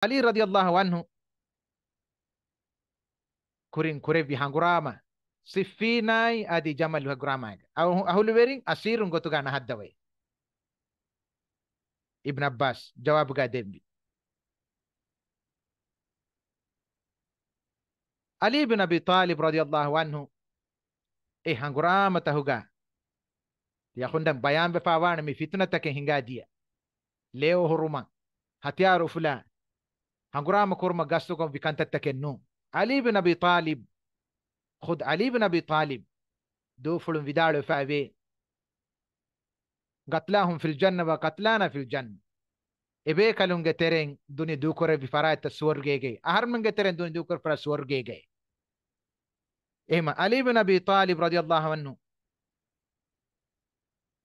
Ali radiyallahu anhu kurin kurevi hangurama sifinai adi jamal hangurama ahulu werin asirun gotu gana haddawai Ibn Abbas jawab ga dembi Ali bin Abi Talib radhiyallahu anhu e hangurama tahuga ya khundam bayan be fawana mi fitna take hinga dia leo huruma hatiaru fula හඟුරාම කුරුම ගස්තුකොම් විකන්තත්තකෙන්නු අලීබ නබි Talib خد علي بن أبي طالب دوفل ودال فأبي قتلاهم في الجنة وقتلانا في الجنة إبي كلون ترين دوني دوكر بفرات السور جيجي أهر من ترين دوني دوكر فرا سور جيجي إما علي بن أبي طالب رضي الله عنه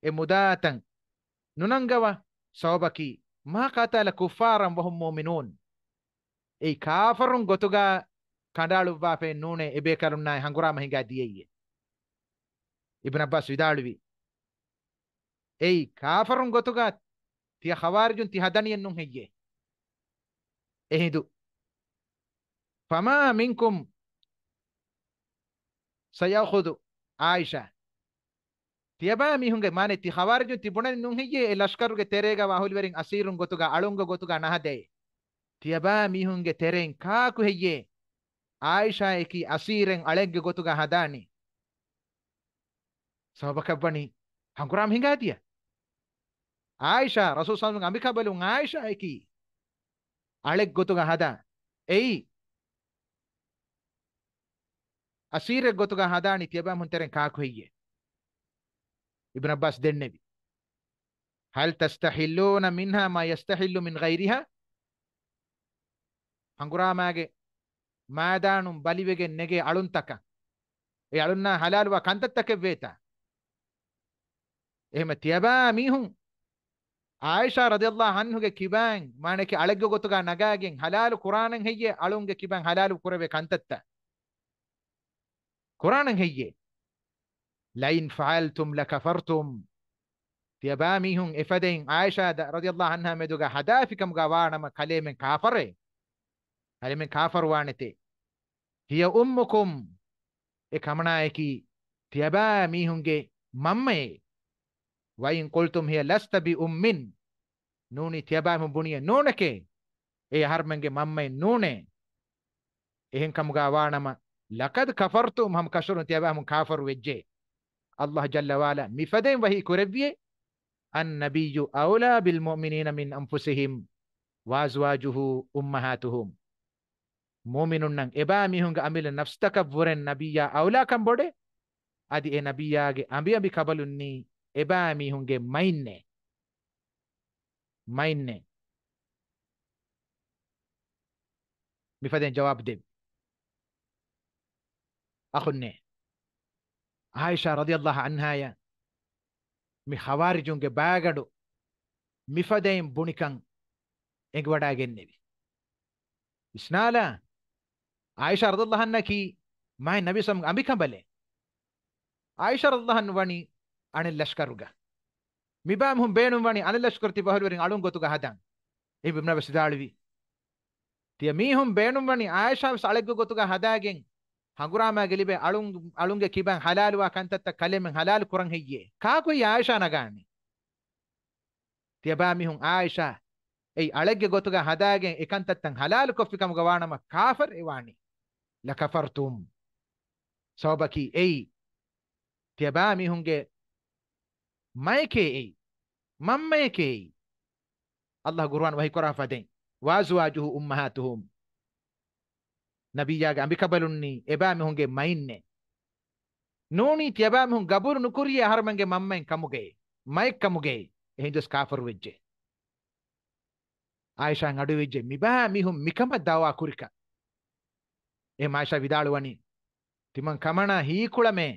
إمداتا نننغوا صوبكي ما قتل كفارا وهم مؤمنون ඒ කාෆරුන් ගොතුගා කඩාළුවා පේ නූනේ එබේ කරුන්නයි හංගුරාම හිඟා දියෙයිය ඉබ්න අබ්බාස් විදාළුවි ඒ කාෆරුන් ගොතුගා තිය ඛවාරිජුන් ති හදනියෙන් නුන් හෙයියේ එහිදු ෆමා මින්කුම් සයඛුදු ආයිෂා තියබා මිහුන්ගේ මානේ ති ඛවාරිජුන් තිබුණනේ නුන් හෙයියේ ඒ ලෂ්කරුගේ තෙරේගා වහුල්වරින් අසීරුන් ගොතුගා අලුංග ගොතුගා නහදේ තියබා මිහුන්ගේ තෙරෙන් කාකු හෙයේ ආයිෂායකි අසීරෙන් අලෙග්ග ගොතුග හදානි සවබකබ්බනි හංකුරාම් හිඟාතිය ආයිෂා රසූ සල්ලම් අමිකබලුන් ආයිෂායකි අලෙග් ගොතුග හදා එයි අසීර ගොතුග හදානි තියබා මුන්තරෙන් කාකු හෙයේ ඉබ්න අබ්බාස් දෙන්නෙවි هل تستحلون منها ما يستحل من غيرها ಪಂಗುರಾಮಾಗೆ ಮಾದಾಣು ಬಲಿವೆಗೆ ನೆಗೆ ಅಳುಂತಕ ඒ අලුන්න හලාලුවා කන්තත්තක වේත එහෙම තියබා මීහුන් ආයිෂා රදියල්ලා හන්හුගේ කිබෑන් මානක අලග්ග ගොතුගා නගාගෙන් හලාලු කුරාණන් හෙයියේ අලුන්ගේ කිබෑන් හලාලු කුරවේ කන්තත්ත කුරාණන් හෙයියේ ලයින් ෆාල්තුම් ලකෆර්තුම් තියබා මීහුන් එෆදෙන් ආයිෂා රදියල්ලා හන්හා මෙදුගා හදාෆිකම් ගවානම කලේමෙන් කාෆරේ අලෙමෙන් කාෆරුවානෙතේ හිය උම්මකුම් එ කමනායකි තියබෑ මීහුන්ගේ මම්මයේ වයින් කොල්තුම් හිය ලස්තබි උම්මින් නූනි තියබෑම බුණිය නෝනකේ ඒ හර්මන්ගේ මම්මයි නූනේ එහෙන් කමුගා වානම ලකද කෆර්තුම් හම් කශරුන් තියබෑම කාෆරු වෙච්ජේ අල්له ජල්ල වාලා මිෆදෙන් වහි කුරෙව්වේ අන්නබීජු අවුලා බිල් මොමිනීන මින් අම්පුසිහිම් වාස්වාජුහු උම්මහාතුහුම් මෝමිනුන්නන් එබා මිහුන්ග අමිල නෆ්ස්තකක් වරෙන් නබියා අවුලාකම්බොඩේ අධි එ නබියාගේ අඹියබි කබලුන්නේ එබා මිහුන්ගේ මයින්නේ මයින්නේ මිෆදෙන් ජවාබ් දෙම් අකුන්නේ ආයිෂා රදියල්ලාහ අන්හාය මි හවාරිජුන්ගේ බෑගඩු මිෆදයෙන් බුණිකං එඟ වඩාගෙන්නෙවි ඉස්නාලා عائشة رضي الله عنها كي مع النبي صلى الله عليه وسلم بلي عائشة رضي الله عنها واني عن اللشكر رجع مبام هم بينهم واني عن اللشكر تبهل ورين علون قطو هدان إيه بمنا بس دالوي තිය මීහුම් බේනුම්වනි ආයශාව සලෙක්ග ගොතුග හදාගෙන් ಹಗುರಾಮಾಗಲಿಬೆ ಅಳುಂ ಅಳುಂಗೆ ಕಿಬಂ ಹಲಾಲುವ ಕಂತತ್ತ ಕಲೆಮೆ ಹಲಾಲ್ ಕುರಂ ಹೆಯ್ಯೆ ಕಾಕೊಯ್ ಆಯಶಾ ನಗಾಣಿ ತಿಯಬಾಮಿ ಹುಂ ಆಯಶಾ ಏಯ್ ಅಳಗ್ಗೆ ಗೊತ್ತುಗ ಹದಾಗೆ ಏಕಂತತ್ತಂ ಹಲಾಲು ಕೊಫ್ಫಿ ಕಮುಗ ವಾಣಮ ಕಾಫರ್ ಇವಾಣಿ ලකෆර්තුම් සවබකි එයි තියබා මිහුන්ගේ මයකේ එයි මම්මයකේ එයි අල්له ගුරුවන් වහි කොරා ෆදෙන් වාසුවාජුහු උම්මහතුහුම් නබියාගේ අඹිකබලුන්නේ එබා මිහුන්ගේ මයින්නේ නෝනී තියබා මිහුන් ගබුරු නුකුරිය හරමන්ගේ මම්මෙන් කමුගේ මයික් කමුගේ එහින්දස් කාෆර් වෙච්ජේ ආයිෂාන් අඩු වෙච්ජේ මිබා මිහුන් මිකම දවා කුරිකා ඒ මාෂා විදාಳುවනි තිමන් කමණ හීකුළමේ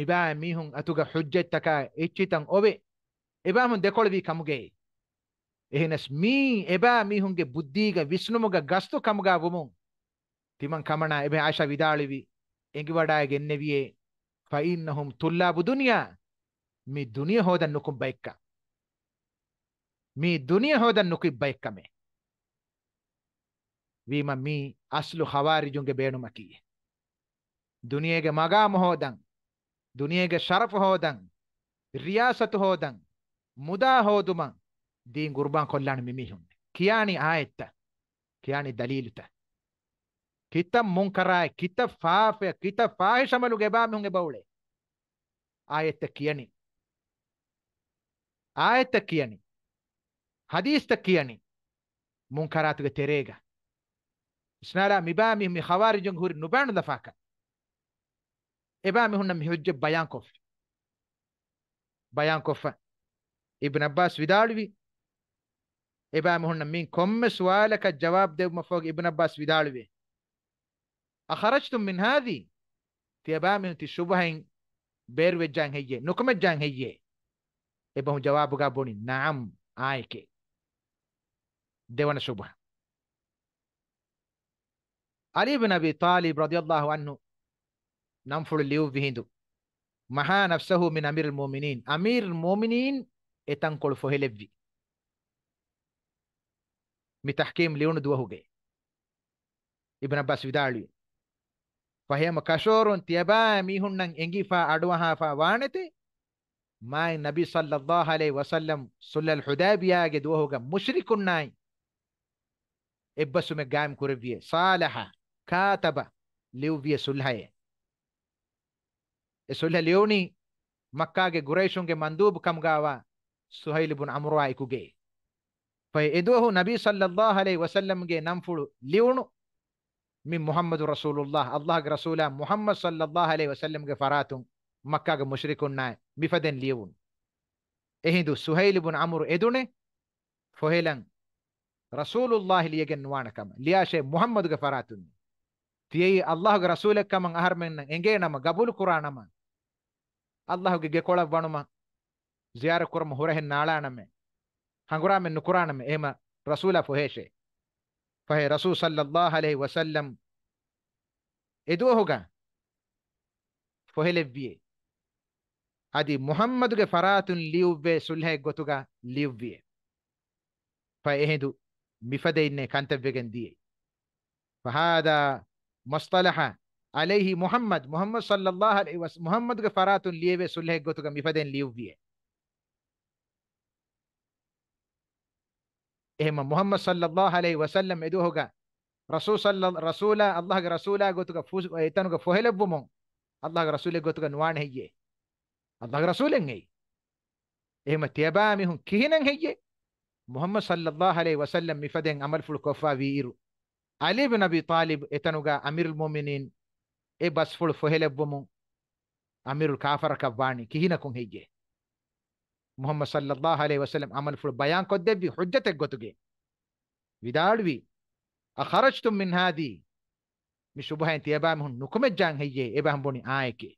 මිබෑ මීහුන් අතුග හුජ්ජෙත්තක එච්චිතන් ඔවේ එබෑමුන් දෙකොළවී කමුගේ එහෙනස් මී එබෑ මීහුන්ගේ බුද්ධීග විශ්නුමග ගස්තු කමුගා වුමුන් තිමන් කමණ එබ ආශා විදාළිවි එඟි වඩාය ගෙන්නෙවියේ ෆයින්නහුම් තුල්ලා බුදුනියා මේ දුනිය හෝදන් නුකුම් බයික්ක මේ දුනිය හෝදන් නුකුයි බයික්කමේ වීම මී අස්ලු හවාරිජුන්ගේ බේනුමකීය. දුනියගේ මගාම හෝදන් දුනියගේ ශරප හෝදන් රියාසතු හෝදන් මුදා හෝදුමන් දීන් ගුරුබන් කොල්ලාන මිමිහුන්න කියානි ආයෙත්ත කියානි දලීලුත කිත මුංකරාය කිත ෆාෆය කිත ෆාහිෂමලු ගෙබාමිහුන්ගේ බවුලේ ආයෙත්ත කියනි ආයෙත්ත කියනි හදීස්ත කියනි මුංකරාතුගේ තෙරේගා شنالا مبامي مي خوارج هوري نبان دفاكا إبامي هن مهج بيان كف بيان كف ابن عباس ودالوي إبامي هن مين كم سؤالك الجواب ده مفوق ابن عباس ودالوي أخرجتم من هذه تيبامي تي شبهين بير وجان هيجي نكم جان هيجي إبهم جوابك بوني نعم آيكي දෙවන සුභහ ಅಲಿಬಿನ್ ಅಬಿ ತಾಲಿಬ್ ರದಿಯಲ್ಲಾಹು ಅನ್ನು ನಂಫುಳು ಲಿಯು ವಿಹಿಂದು ಮಹಾ ನಫ್ಸಹು ಮಿನ್ ಅಮೀರ್ ಮೋಮಿನೀನ್ ಅಮೀರ್ ಮೋಮಿನೀನ್ ಎತಂಕೊಳು ಫೊಹೆಲೆವ್ವಿ ಮಿ ತಹಕೀಮ್ ಲಿಯುಣು ದುವಹುಗೆ ಇಬ್ನ ಅಬ್ಬಾಸ್ ವಿದಾಳಿ ಫಹೆಮ ಕಶೋರುನ್ ತ್ಯಬಾ ಮೀಹುಣ್ಣಂ ಎಂಗಿಫಾ ಅಡುವಹಾಫಾ ವಾಣತೆ ಮಾಯ್ ನಬಿ ಸಲ್ಲಲ್ಲಾಹ ಅಲೈ ವಸಲ್ಲಂ ಸುಲ್ಲಲ್ ಹುದಾಬಿಯಾಗೆ ದುವಹುಗ ಮುಷ್ರಿಕುನ್ನಾಯ್ ಎಬ್ಬಸುಮೆ ಗಾಯಂ ಕುರವ್ವಿಯೆ ಸಾಲಹ kataba ಲಿವ್ವಿಯ ಸುಲ್ಹಯೆ e solla leoni makkaage gurayshunge mandub kamgawa suhail ibn amra ikuge fay eduhu nabi sallallahu alaihi wasallam ge namfulu liunu min muhammadur rasulullah allah ge rasula muhammad sallallahu alaihi wasallam ge faratun makkaage mushrikun nay mifaden liun ehindu suhail ibn amr edune fohelan rasulullah liyegen nuwana kam liyashe muhammad ge faratun ತಿಯೈ ಅಲ್ಲಾಹುಗೆ ರಸೂಲೆಕ್ಕ ಮಂಗ ಅಹರ್ ಮೆನ್ನ ಎಂಗೇ ನಮ ಗಬುಲ್ ಕುರಾಣಮ ಅಲ್ಲಾಹುಗೆ ಗೆಕೊಳ ಬಣುಮ ಜಿಯಾರ ಕುರಮ ಹುರಹೆ ನಾಳಾಣಮೆ ಹಂಗುರಾಮೆ ನುಕುರಾಣಮೆ ಏಮ ರಸೂಲ ಫುಹೇಶೆ ಫಹೆ ರಸೂ ಸಲ್ಲಲ್ಲಾಹ ಅಲೈ ವಸಲ್ಲಂ ಎದು ಹೋಗ ಫೊಹೆಲೆವ್ವಿಯೆ ಅದಿ ಮುಹಮ್ಮದುಗೆ ಫರಾತುನ್ ಲಿಯುವ್ವೆ ಸುಲ್ಹೆ ಗೊತ್ತುಗ ಲಿಯುವ್ವಿಯೆ ಫ ಎಹೆದು ಮಿಫದೆ ಇನ್ನೆ ಕಂತವ್ಯಗೆಂದಿಯೆ ಫಹಾದ ಮೊಸ್ತಲಹ ಅಲೈಹಿ ಮೊಹಮ್ಮದ್ ಮೊಹಮ್ಮದ್ ಸಲ್ಲಲ್ಲಾಹ ಅಲೈ ವಸ್ ಮೊಹಮ್ಮದ್ಗೆ ಫರಾತುನ್ ಲಿಯೇವೆ ಸುಲ್ಹೆ ಗೊತ್ತುಗ ಮಿಫದೇನ್ ಲಿಯುವಿಯೆ එහෙම මොහම්මද් සල්ලල්ලාහු අලයිහි වසල්ලම් එදුවහුග රසූල් සල්ල රසූලා අල්ලාහ්ගේ රසූලා ගොතුග එතනුග ෆොහෙලබ්බුමු අල්ලාහ්ගේ රසූලේ ගොතුග නුවාණ හෙయ్యේ අල්ලාහ්ගේ රසූලෙන් හෙයි එහෙම තියබා මිහුන් කිහිනන් හෙయ్యේ මොහම්මද් සල්ලල්ලාහු අලයිහි වසල්ලම් මිෆදෙන් අමල් ෆුල් කොෆා වීරු అలీ బిన్ అబీ తాలిబ్ ఇతనుగా అమీరుల్ మొమినీన్ ఏ బస్ఫుడు ఫొహెలెవ్వము అమీరుల్ కాఫరకవ్వాణి కిహినకు హెయ్యే ಮೊಹಮ್ಮದ್ ಸಲ್ಲಾಹ್ ಅಲೈ ವಸಲಂ ಅಮಲ್ ಫುಲ್ ಬಯಾನ್ ಕೊದ್ದೆಬ್ಬಿ ಹೊಜ್ಜೆ ತೆಗ್ಗೊತುಗೆ ವಿದಾಡ್ವಿ ಅಖರಜ್ ತುಮ್ ಮಿನ್ಹಾದಿ ಮಿ ಶುಭ ಹೆಂತಿ ಎಬಾಮ್ ಹುಣ್ ನುಕುಮೆಜ್ಜಾಂಗ್ ಹಯ್ಯೆ ಎಬಾಮ್ ಬೋಣಿ ಆಯಕೆ